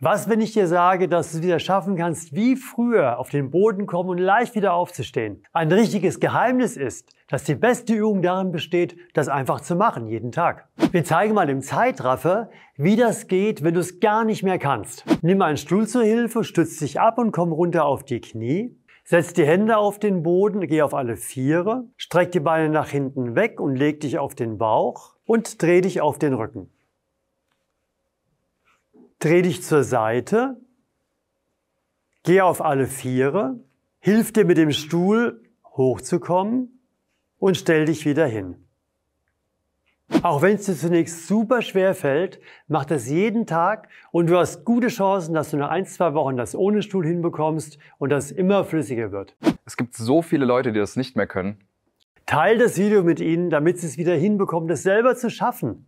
Was, wenn ich dir sage, dass du es wieder schaffen kannst, wie früher auf den Boden kommen und leicht wieder aufzustehen? Ein richtiges Geheimnis ist, dass die beste Übung darin besteht, das einfach zu machen, jeden Tag. Wir zeigen mal im Zeitraffer, wie das geht, wenn du es gar nicht mehr kannst. Nimm einen Stuhl zur Hilfe, stütz dich ab und komm runter auf die Knie. Setz die Hände auf den Boden, geh auf alle Viere, streck die Beine nach hinten weg und leg dich auf den Bauch und dreh dich auf den Rücken dreh dich zur Seite, geh auf alle Viere, hilf dir mit dem Stuhl hochzukommen und stell dich wieder hin. Auch wenn es dir zunächst super schwer fällt, mach das jeden Tag und du hast gute Chancen, dass du nach ein, zwei Wochen das ohne Stuhl hinbekommst und das immer flüssiger wird. Es gibt so viele Leute, die das nicht mehr können. Teil das Video mit ihnen, damit sie es wieder hinbekommen, das selber zu schaffen.